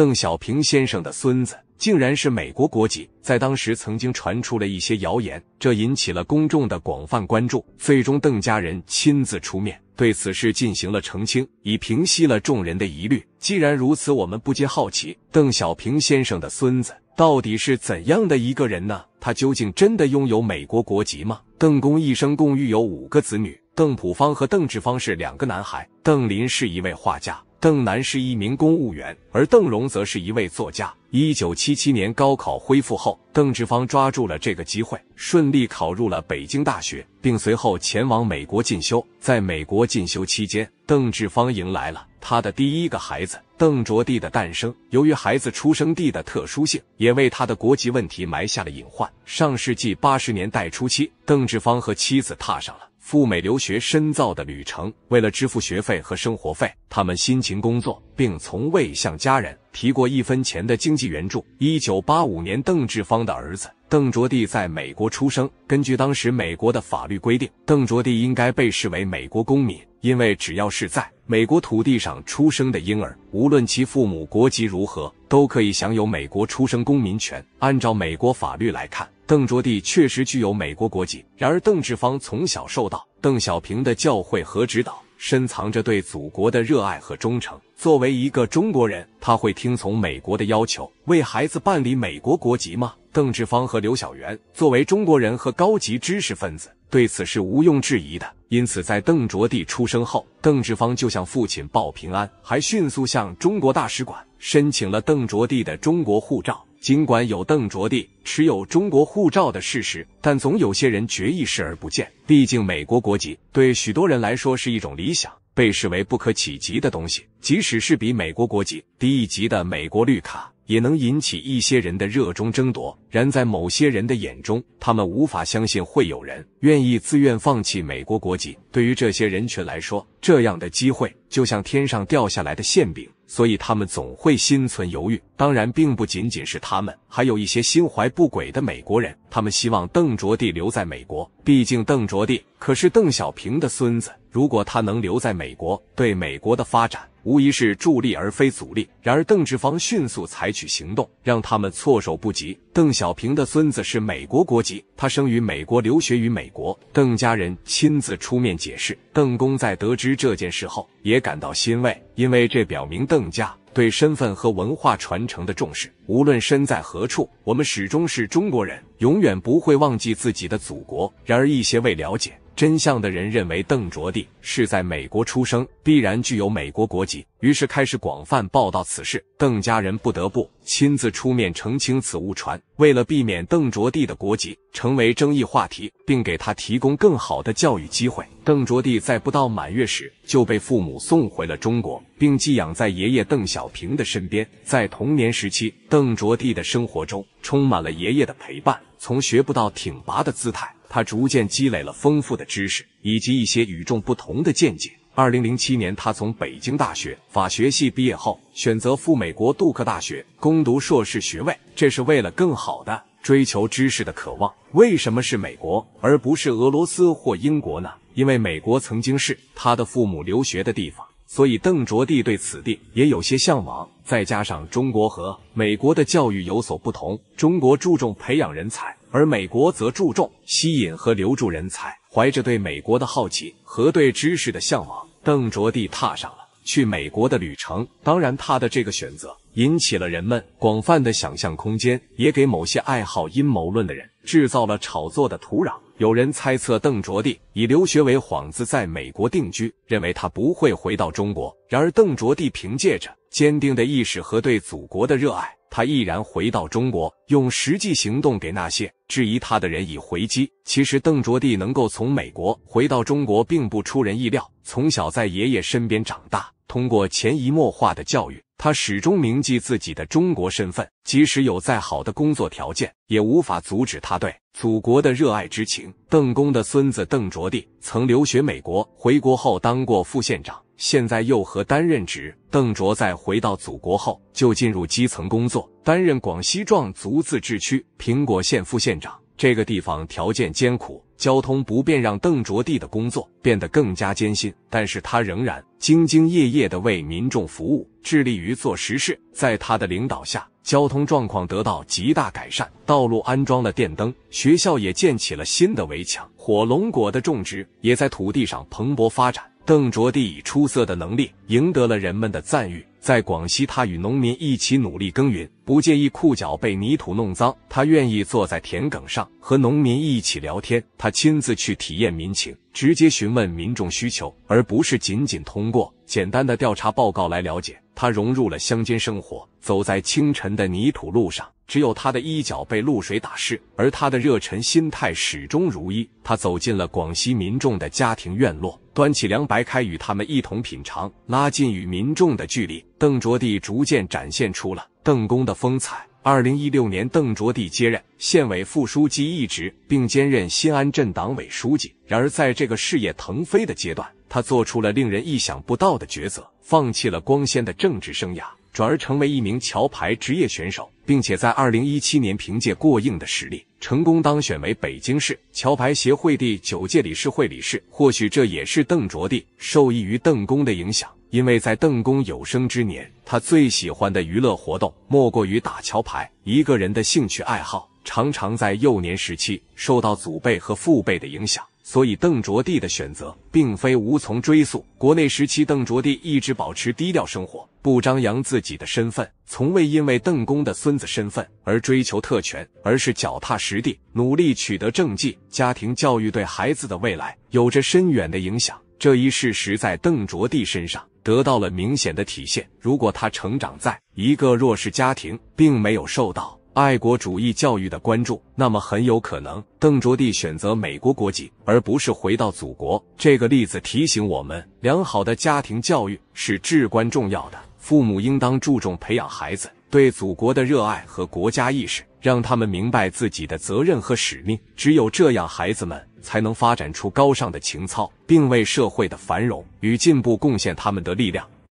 邓小平先生的孙子竟然是美国国籍，在当时曾经传出了一些谣言，这引起了公众的广泛关注。最终，邓家人亲自出面对此事进行了澄清，以平息了众人的疑虑。既然如此，我们不禁好奇，邓小平先生的孙子到底是怎样的一个人呢？他究竟真的拥有美国国籍吗？邓公一生共育有五个子女，邓朴方和邓志方是两个男孩，邓林是一位画家。邓楠是一名公务员，而邓荣则是一位作家。一九七七年高考恢复后，邓志芳抓住了这个机会，顺利考入了北京大学，并随后前往美国进修。在美国进修期间，邓志芳迎来了他的第一个孩子邓卓棣的诞生。由于孩子出生地的特殊性，也为他的国籍问题埋下了隐患。上世纪八十年代初期，邓志芳和妻子踏上了。赴美留学深造的旅程，为了支付学费和生活费，他们辛勤工作，并从未向家人提过一分钱的经济援助。一九八五年，邓志芳的儿子邓卓棣在美国出生。根据当时美国的法律规定，邓卓棣应该被视为美国公民，因为只要是在美国土地上出生的婴儿，无论其父母国籍如何，都可以享有美国出生公民权。按照美国法律来看。邓卓棣确实具有美国国籍，然而邓志芳从小受到邓小平的教诲和指导，深藏着对祖国的热爱和忠诚。作为一个中国人，他会听从美国的要求，为孩子办理美国国籍吗？邓志芳和刘晓元作为中国人和高级知识分子，对此是毋庸置疑的。因此，在邓卓棣出生后，邓志芳就向父亲报平安，还迅速向中国大使馆申请了邓卓棣的中国护照。尽管有邓卓棣持有中国护照的事实，但总有些人决意视而不见。毕竟美国国籍对许多人来说是一种理想，被视为不可企及的东西。即使是比美国国籍低一级的美国绿卡，也能引起一些人的热衷争夺。然在某些人的眼中，他们无法相信会有人愿意自愿放弃美国国籍。对于这些人群来说，这样的机会就像天上掉下来的馅饼。所以他们总会心存犹豫，当然并不仅仅是他们，还有一些心怀不轨的美国人。他们希望邓卓棣留在美国，毕竟邓卓棣可是邓小平的孙子。如果他能留在美国，对美国的发展无疑是助力而非阻力。然而，邓志芳迅速采取行动，让他们措手不及。邓小平的孙子是美国国籍，他生于美国，留学于美国。邓家人亲自出面解释。邓公在得知这件事后也感到欣慰，因为这表明邓家。对身份和文化传承的重视，无论身在何处，我们始终是中国人，永远不会忘记自己的祖国。然而，一些未了解。真相的人认为邓卓棣是在美国出生，必然具有美国国籍，于是开始广泛报道此事。邓家人不得不亲自出面澄清此误传。为了避免邓卓棣的国籍成为争议话题，并给他提供更好的教育机会，邓卓棣在不到满月时就被父母送回了中国，并寄养在爷爷邓小平的身边。在童年时期，邓卓棣的生活中充满了爷爷的陪伴，从学不到挺拔的姿态。他逐渐积累了丰富的知识以及一些与众不同的见解。二零零七年，他从北京大学法学系毕业后，选择赴美国杜克大学攻读硕士学位，这是为了更好的追求知识的渴望。为什么是美国而不是俄罗斯或英国呢？因为美国曾经是他的父母留学的地方，所以邓卓棣对此地也有些向往。再加上中国和美国的教育有所不同，中国注重培养人才。而美国则注重吸引和留住人才。怀着对美国的好奇和对知识的向往，邓卓棣踏上了去美国的旅程。当然，他的这个选择引起了人们广泛的想象空间，也给某些爱好阴谋论的人制造了炒作的土壤。有人猜测邓卓棣以留学为幌子在美国定居，认为他不会回到中国。然而，邓卓棣凭借着坚定的意识和对祖国的热爱。他毅然回到中国，用实际行动给那些质疑他的人以回击。其实，邓卓棣能够从美国回到中国，并不出人意料。从小在爷爷身边长大，通过潜移默化的教育，他始终铭记自己的中国身份。即使有再好的工作条件，也无法阻止他对祖国的热爱之情。邓公的孙子邓卓棣曾留学美国，回国后当过副县长，现在又和担任职。邓卓在回到祖国后，就进入基层工作。担任广西壮族自治区平果县副县长，这个地方条件艰苦，交通不便，让邓卓棣的工作变得更加艰辛。但是他仍然兢兢业业地为民众服务，致力于做实事。在他的领导下，交通状况得到极大改善，道路安装了电灯，学校也建起了新的围墙，火龙果的种植也在土地上蓬勃发展。邓卓棣以出色的能力赢得了人们的赞誉。在广西，他与农民一起努力耕耘，不介意裤脚被泥土弄脏。他愿意坐在田埂上和农民一起聊天。他亲自去体验民情，直接询问民众需求，而不是仅仅通过简单的调查报告来了解。他融入了乡间生活，走在清晨的泥土路上。只有他的衣角被露水打湿，而他的热忱心态始终如一。他走进了广西民众的家庭院落，端起凉白开与他们一同品尝，拉近与民众的距离。邓卓棣逐渐展现出了邓公的风采。二零一六年，邓卓棣接任县委副书记一职，并兼任新安镇党委书记。然而，在这个事业腾飞的阶段，他做出了令人意想不到的抉择，放弃了光鲜的政治生涯，转而成为一名桥牌职业选手，并且在二零一七年凭借过硬的实力，成功当选为北京市桥牌协会第九届理事会理事。或许这也是邓卓棣受益于邓公的影响，因为在邓公有生之年，他最喜欢的娱乐活动莫过于打桥牌。一个人的兴趣爱好，常常在幼年时期受到祖辈和父辈的影响。所以，邓卓棣的选择并非无从追溯。国内时期，邓卓棣一直保持低调生活，不张扬自己的身份，从未因为邓公的孙子身份而追求特权，而是脚踏实地，努力取得政绩。家庭教育对孩子的未来有着深远的影响，这一事实在邓卓棣身上得到了明显的体现。如果他成长在一个弱势家庭，并没有受到。爱国主义教育的关注，那么很有可能邓卓棣选择美国国籍，而不是回到祖国。这个例子提醒我们，良好的家庭教育是至关重要的。父母应当注重培养孩子对祖国的热爱和国家意识，让他们明白自己的责任和使命。只有这样，孩子们才能发展出高尚的情操，并为社会的繁荣与进步贡献他们的力量。